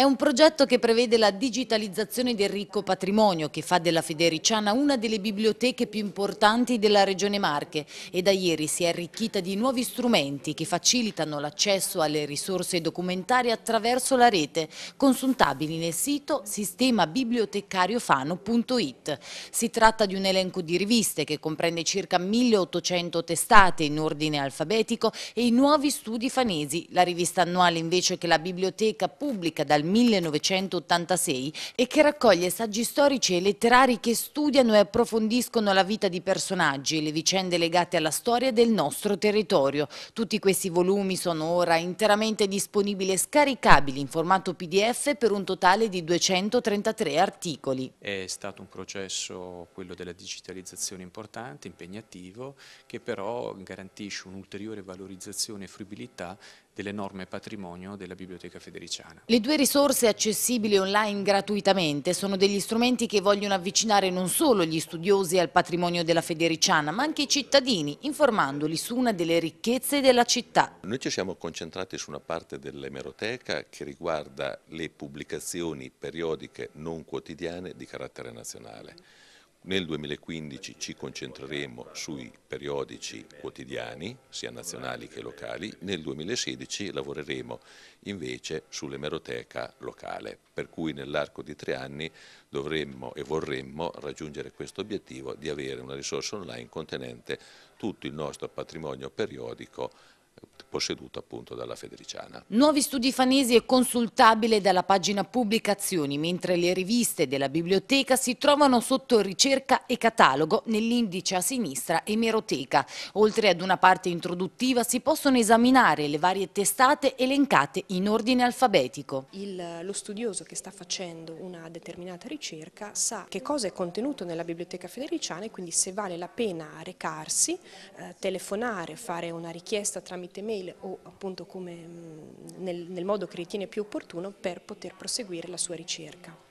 È un progetto che prevede la digitalizzazione del ricco patrimonio che fa della Federiciana una delle biblioteche più importanti della Regione Marche e da ieri si è arricchita di nuovi strumenti che facilitano l'accesso alle risorse documentarie attraverso la rete, consultabili nel sito sistemabibliotecariofano.it. Si tratta di un elenco di riviste che comprende circa 1800 testate in ordine alfabetico e i nuovi studi fanesi, la rivista annuale invece che la biblioteca pubblica dal 1986 e che raccoglie saggi storici e letterari che studiano e approfondiscono la vita di personaggi e le vicende legate alla storia del nostro territorio. Tutti questi volumi sono ora interamente disponibili e scaricabili in formato PDF per un totale di 233 articoli. È stato un processo, quello della digitalizzazione importante, impegnativo, che però garantisce un'ulteriore valorizzazione e fruibilità dell'enorme patrimonio della Biblioteca Federiciana. Le due risorse accessibili online gratuitamente sono degli strumenti che vogliono avvicinare non solo gli studiosi al patrimonio della Federiciana, ma anche i cittadini, informandoli su una delle ricchezze della città. Noi ci siamo concentrati su una parte dell'emeroteca che riguarda le pubblicazioni periodiche non quotidiane di carattere nazionale. Nel 2015 ci concentreremo sui periodici quotidiani, sia nazionali che locali, nel 2016 lavoreremo invece sull'emeroteca locale, per cui nell'arco di tre anni dovremmo e vorremmo raggiungere questo obiettivo di avere una risorsa online contenente tutto il nostro patrimonio periodico eh, posseduto appunto dalla Federiciana. Nuovi studi fanesi è consultabile dalla pagina pubblicazioni, mentre le riviste della biblioteca si trovano sotto ricerca e catalogo nell'indice a sinistra emeroteca. Oltre ad una parte introduttiva si possono esaminare le varie testate elencate in ordine alfabetico. Il, lo studioso che sta facendo una determinata ricerca sa che cosa è contenuto nella biblioteca federiciana e quindi se vale la pena recarsi eh, telefonare, fare una richiesta tramite mail o appunto come, mh, mm, nel, nel modo che ritiene più opportuno per poter proseguire la sua ricerca.